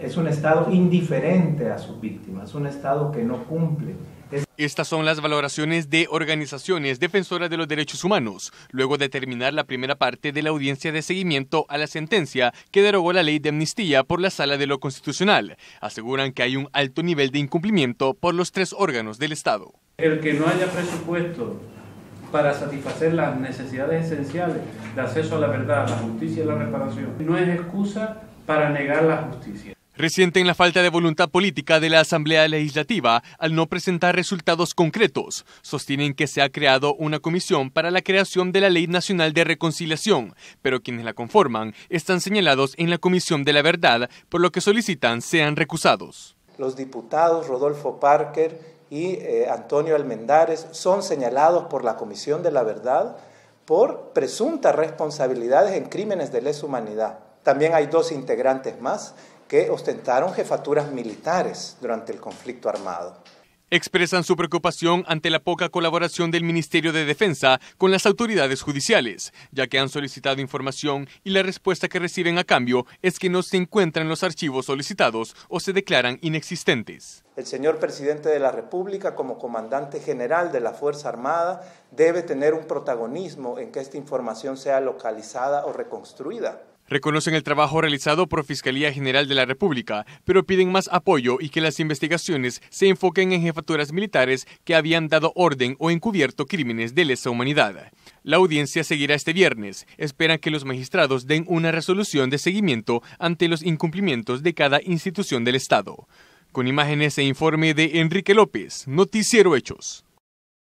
Es un Estado indiferente a sus víctimas, un Estado que no cumple. Estas son las valoraciones de organizaciones defensoras de los derechos humanos, luego de terminar la primera parte de la audiencia de seguimiento a la sentencia que derogó la ley de amnistía por la Sala de lo Constitucional. Aseguran que hay un alto nivel de incumplimiento por los tres órganos del Estado. El que no haya presupuesto para satisfacer las necesidades esenciales de acceso a la verdad, a la justicia y la reparación no es excusa para negar la justicia. Resienten la falta de voluntad política de la Asamblea Legislativa al no presentar resultados concretos. Sostienen que se ha creado una comisión para la creación de la Ley Nacional de Reconciliación, pero quienes la conforman están señalados en la Comisión de la Verdad, por lo que solicitan sean recusados. Los diputados Rodolfo Parker y eh, Antonio Almendares son señalados por la Comisión de la Verdad por presuntas responsabilidades en crímenes de lesa humanidad. También hay dos integrantes más que ostentaron jefaturas militares durante el conflicto armado. Expresan su preocupación ante la poca colaboración del Ministerio de Defensa con las autoridades judiciales, ya que han solicitado información y la respuesta que reciben a cambio es que no se encuentran los archivos solicitados o se declaran inexistentes. El señor presidente de la República, como comandante general de la Fuerza Armada, debe tener un protagonismo en que esta información sea localizada o reconstruida. Reconocen el trabajo realizado por Fiscalía General de la República, pero piden más apoyo y que las investigaciones se enfoquen en jefaturas militares que habían dado orden o encubierto crímenes de lesa humanidad. La audiencia seguirá este viernes. Esperan que los magistrados den una resolución de seguimiento ante los incumplimientos de cada institución del Estado. Con imágenes e informe de Enrique López, Noticiero Hechos.